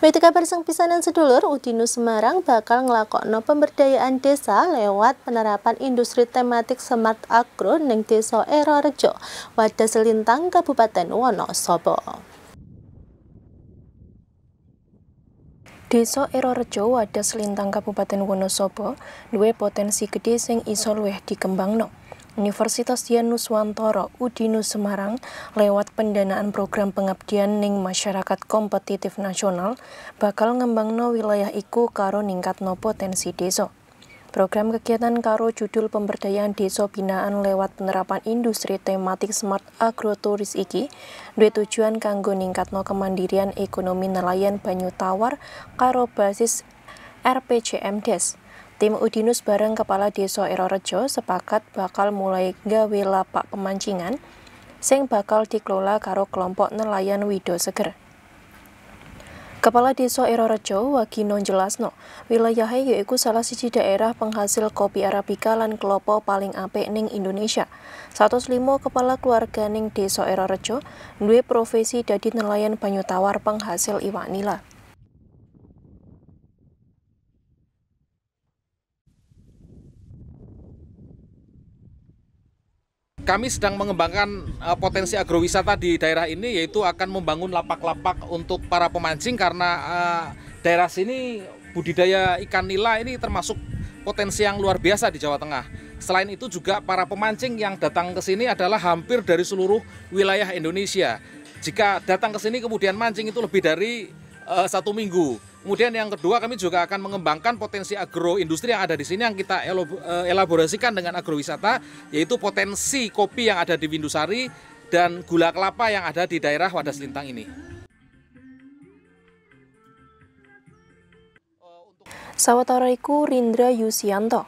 Berita kabar sang pisanan sedulur, Udinus Semarang bakal ngelakokno pemberdayaan desa lewat penerapan industri tematik Smart Agro neng desa Ero Rejo, wadah selintang Kabupaten Wonosobo. Desa Rejo wadah selintang Kabupaten Wonosobo duwe potensi gede sing iso luweh dikembangno. Universitas Yanus Wantoro Semarang lewat pendanaan program pengabdian ning masyarakat kompetitif nasional bakal ngembangno wilayah iku karo ningkatno potensi deso. Program kegiatan karo judul pemberdayaan deso binaan lewat penerapan industri tematik smart agroturis iki duwe tujuan kanggo ningkatno kemandirian ekonomi nelayan banyu tawar karo basis RPJMDes. Tim Udinus bareng Kepala Desa Erorejo sepakat bakal mulai gawe lapak pemancingan sing bakal dikelola karo kelompok nelayan Wido Seger. Kepala Desa Erorejo Wagino jelasno, wilayahnya yaitu salah siji daerah penghasil kopi arabica lan kelopo paling apik ning Indonesia. 105 kepala keluarga ning Desa Erorejo dua profesi dadi nelayan banyu tawar penghasil iwak nila. kami sedang mengembangkan eh, potensi agrowisata di daerah ini yaitu akan membangun lapak-lapak untuk para pemancing karena eh, daerah sini budidaya ikan nila ini termasuk potensi yang luar biasa di Jawa Tengah. Selain itu juga para pemancing yang datang ke sini adalah hampir dari seluruh wilayah Indonesia. Jika datang ke sini kemudian mancing itu lebih dari eh, satu minggu. Kemudian yang kedua kami juga akan mengembangkan potensi agroindustri yang ada di sini yang kita eh, elaborasikan dengan agrowisata yaitu potensi kopi yang ada di Windusari dan gula kelapa yang ada di daerah Wadas Lintang ini. Sawatoriku Rindra Yusianto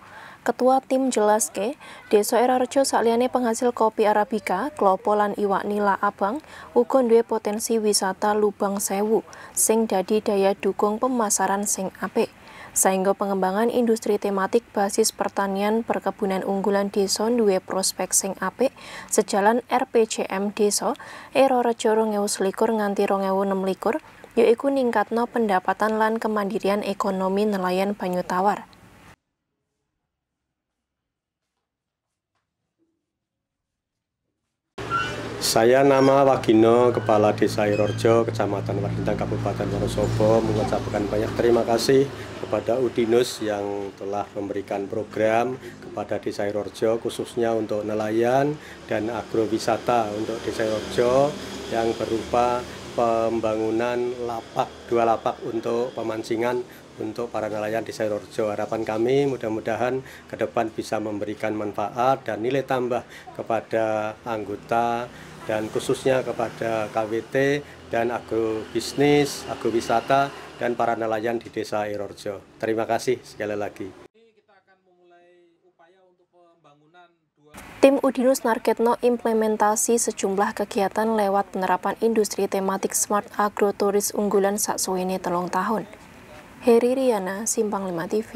Ketua Tim jelas ke, Deso Erarjo sakliane penghasil kopi Arabica, klopo lan iwak nila abang, ugon duwe potensi wisata lubang sewu, sing dadi daya dukung pemasaran sing ape Sehingga pengembangan industri tematik basis pertanian perkebunan unggulan desa duwe prospek sing apik sejalan RPJM Desa Era Rejo selikur nganti 2026 yaitu ningkatno pendapatan lan kemandirian ekonomi nelayan banyu tawar. Saya nama Wagino, Kepala Desa Irorjo, Kecamatan Warintang, Kabupaten Wonosobo, mengucapkan banyak terima kasih kepada Udinus yang telah memberikan program kepada Desa Irorjo, khususnya untuk nelayan dan agrowisata untuk Desa Irorjo yang berupa pembangunan lapak dua lapak untuk pemancingan untuk para nelayan di Sairorjo. Harapan kami mudah-mudahan ke depan bisa memberikan manfaat dan nilai tambah kepada anggota dan khususnya kepada KWT dan agrobisnis, agrowisata, dan para nelayan di Desa Irorjo. Terima kasih sekali lagi. Tim Udinus Narketno implementasi sejumlah kegiatan lewat penerapan industri tematik Smart Agroturis unggulan Saksuwini telung tahun. Heri Riana, Simpang 5 TV.